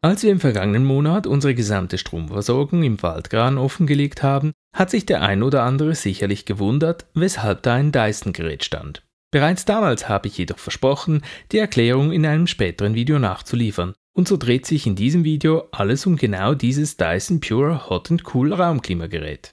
Als wir im vergangenen Monat unsere gesamte Stromversorgung im Waldgran offengelegt haben, hat sich der ein oder andere sicherlich gewundert, weshalb da ein Dyson-Gerät stand. Bereits damals habe ich jedoch versprochen, die Erklärung in einem späteren Video nachzuliefern. Und so dreht sich in diesem Video alles um genau dieses Dyson Pure Hot and Cool Raumklimagerät.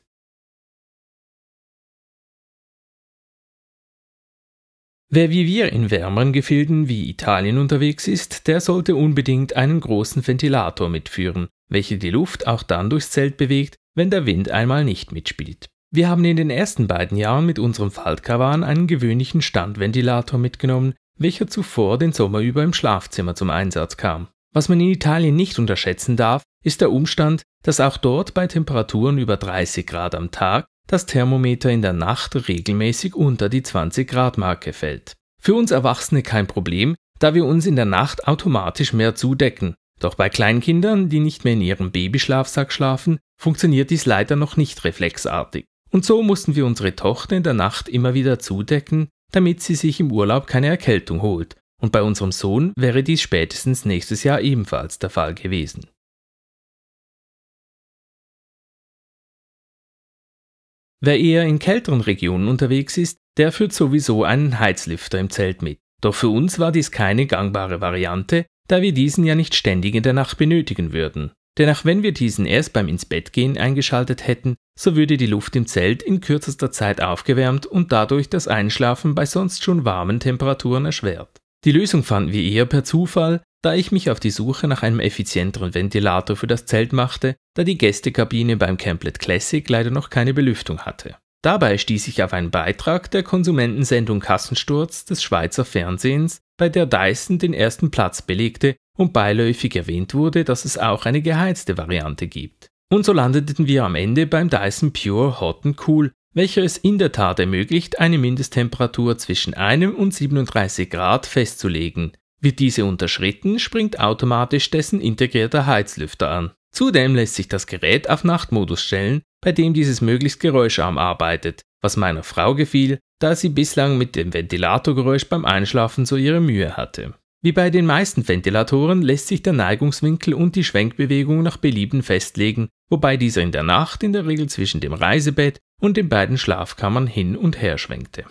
Wer wie wir in wärmeren Gefilden wie Italien unterwegs ist, der sollte unbedingt einen großen Ventilator mitführen, welcher die Luft auch dann durchs Zelt bewegt, wenn der Wind einmal nicht mitspielt. Wir haben in den ersten beiden Jahren mit unserem Faltkavan einen gewöhnlichen Standventilator mitgenommen, welcher zuvor den Sommer über im Schlafzimmer zum Einsatz kam. Was man in Italien nicht unterschätzen darf, ist der Umstand, dass auch dort bei Temperaturen über 30 Grad am Tag das Thermometer in der Nacht regelmäßig unter die 20 Grad Marke fällt. Für uns Erwachsene kein Problem, da wir uns in der Nacht automatisch mehr zudecken. Doch bei Kleinkindern, die nicht mehr in ihrem Babyschlafsack schlafen, funktioniert dies leider noch nicht reflexartig. Und so mussten wir unsere Tochter in der Nacht immer wieder zudecken, damit sie sich im Urlaub keine Erkältung holt. Und bei unserem Sohn wäre dies spätestens nächstes Jahr ebenfalls der Fall gewesen. Wer eher in kälteren Regionen unterwegs ist, der führt sowieso einen Heizlüfter im Zelt mit. Doch für uns war dies keine gangbare Variante, da wir diesen ja nicht ständig in der Nacht benötigen würden. Denn auch wenn wir diesen erst beim ins Bett gehen eingeschaltet hätten, so würde die Luft im Zelt in kürzester Zeit aufgewärmt und dadurch das Einschlafen bei sonst schon warmen Temperaturen erschwert. Die Lösung fanden wir eher per Zufall, da ich mich auf die Suche nach einem effizienteren Ventilator für das Zelt machte, da die Gästekabine beim Camplet Classic leider noch keine Belüftung hatte. Dabei stieß ich auf einen Beitrag der Konsumentensendung Kassensturz des Schweizer Fernsehens, bei der Dyson den ersten Platz belegte und beiläufig erwähnt wurde, dass es auch eine geheizte Variante gibt. Und so landeten wir am Ende beim Dyson Pure Hot and Cool, welcher es in der Tat ermöglicht, eine Mindesttemperatur zwischen 1 und 37 Grad festzulegen, wird diese unterschritten, springt automatisch dessen integrierter Heizlüfter an. Zudem lässt sich das Gerät auf Nachtmodus stellen, bei dem dieses möglichst geräuscharm arbeitet, was meiner Frau gefiel, da sie bislang mit dem Ventilatorgeräusch beim Einschlafen so ihre Mühe hatte. Wie bei den meisten Ventilatoren lässt sich der Neigungswinkel und die Schwenkbewegung nach Belieben festlegen, wobei dieser in der Nacht in der Regel zwischen dem Reisebett und den beiden Schlafkammern hin und her schwenkte.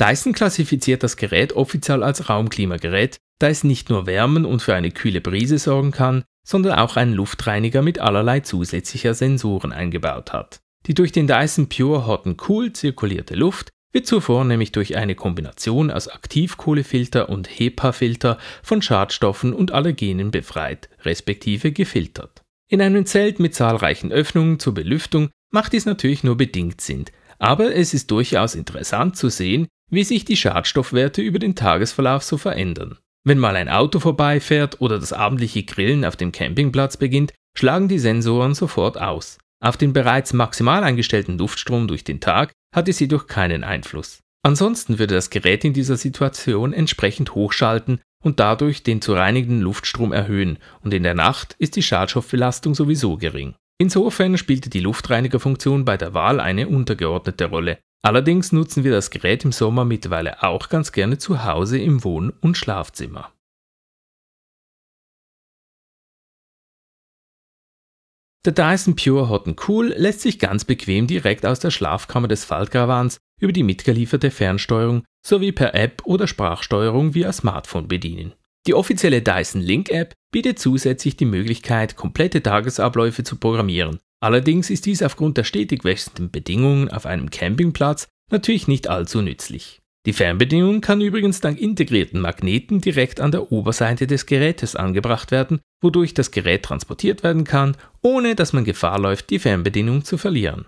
Dyson klassifiziert das Gerät offiziell als Raumklimagerät, da es nicht nur wärmen und für eine kühle Brise sorgen kann, sondern auch einen Luftreiniger mit allerlei zusätzlicher Sensoren eingebaut hat. Die durch den Dyson Pure Hot and Cool zirkulierte Luft wird zuvor nämlich durch eine Kombination aus Aktivkohlefilter und HEPA-Filter von Schadstoffen und Allergenen befreit, respektive gefiltert. In einem Zelt mit zahlreichen Öffnungen zur Belüftung macht dies natürlich nur bedingt Sinn, aber es ist durchaus interessant zu sehen, wie sich die Schadstoffwerte über den Tagesverlauf so verändern. Wenn mal ein Auto vorbeifährt oder das abendliche Grillen auf dem Campingplatz beginnt, schlagen die Sensoren sofort aus. Auf den bereits maximal eingestellten Luftstrom durch den Tag hat es jedoch keinen Einfluss. Ansonsten würde das Gerät in dieser Situation entsprechend hochschalten und dadurch den zu reinigenden Luftstrom erhöhen und in der Nacht ist die Schadstoffbelastung sowieso gering. Insofern spielte die Luftreinigerfunktion bei der Wahl eine untergeordnete Rolle. Allerdings nutzen wir das Gerät im Sommer mittlerweile auch ganz gerne zu Hause im Wohn- und Schlafzimmer. Der Dyson Pure Hot Cool lässt sich ganz bequem direkt aus der Schlafkammer des Faltgravans über die mitgelieferte Fernsteuerung sowie per App oder Sprachsteuerung via Smartphone bedienen. Die offizielle Dyson Link App bietet zusätzlich die Möglichkeit, komplette Tagesabläufe zu programmieren Allerdings ist dies aufgrund der stetig wechselnden Bedingungen auf einem Campingplatz natürlich nicht allzu nützlich. Die Fernbedienung kann übrigens dank integrierten Magneten direkt an der Oberseite des Gerätes angebracht werden, wodurch das Gerät transportiert werden kann, ohne dass man Gefahr läuft, die Fernbedienung zu verlieren.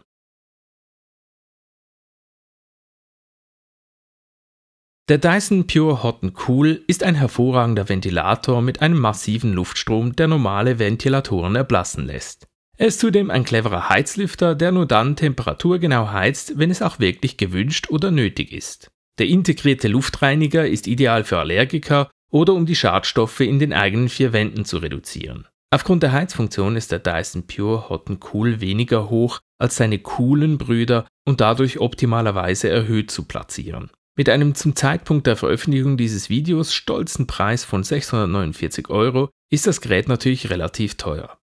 Der Dyson Pure Hot Cool ist ein hervorragender Ventilator mit einem massiven Luftstrom, der normale Ventilatoren erblassen lässt. Er ist zudem ein cleverer Heizlüfter, der nur dann temperaturgenau heizt, wenn es auch wirklich gewünscht oder nötig ist. Der integrierte Luftreiniger ist ideal für Allergiker oder um die Schadstoffe in den eigenen vier Wänden zu reduzieren. Aufgrund der Heizfunktion ist der Dyson Pure Hot and Cool weniger hoch als seine coolen Brüder und dadurch optimalerweise erhöht zu platzieren. Mit einem zum Zeitpunkt der Veröffentlichung dieses Videos stolzen Preis von 649 Euro ist das Gerät natürlich relativ teuer.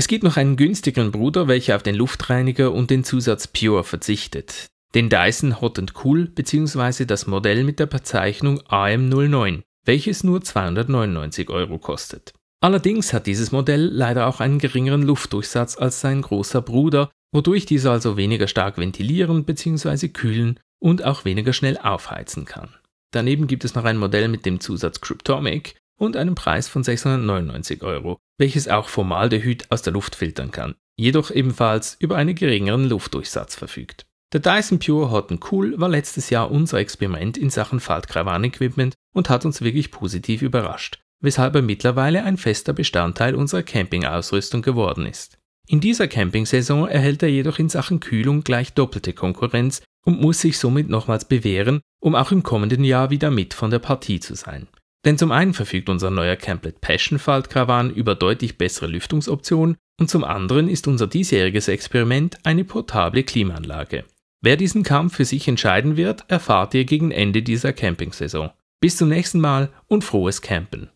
Es gibt noch einen günstigeren Bruder, welcher auf den Luftreiniger und den Zusatz Pure verzichtet. Den Dyson Hot and Cool bzw. das Modell mit der Bezeichnung AM09, welches nur 299 Euro kostet. Allerdings hat dieses Modell leider auch einen geringeren Luftdurchsatz als sein großer Bruder, wodurch dieser also weniger stark ventilieren bzw. kühlen und auch weniger schnell aufheizen kann. Daneben gibt es noch ein Modell mit dem Zusatz Cryptomic, und einem Preis von 699 Euro, welches auch Formaldehyd aus der Luft filtern kann, jedoch ebenfalls über einen geringeren Luftdurchsatz verfügt. Der Dyson Pure Hot Cool war letztes Jahr unser Experiment in Sachen Faltkravan-Equipment und hat uns wirklich positiv überrascht, weshalb er mittlerweile ein fester Bestandteil unserer Campingausrüstung geworden ist. In dieser Campingsaison erhält er jedoch in Sachen Kühlung gleich doppelte Konkurrenz und muss sich somit nochmals bewähren, um auch im kommenden Jahr wieder mit von der Partie zu sein. Denn zum einen verfügt unser neuer Camplet Passion Falt Caravan über deutlich bessere Lüftungsoptionen und zum anderen ist unser diesjähriges Experiment eine portable Klimaanlage. Wer diesen Kampf für sich entscheiden wird, erfahrt ihr gegen Ende dieser Campingsaison. Bis zum nächsten Mal und frohes Campen!